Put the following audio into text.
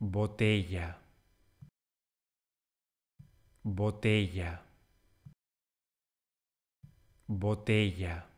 botella, botella, botella.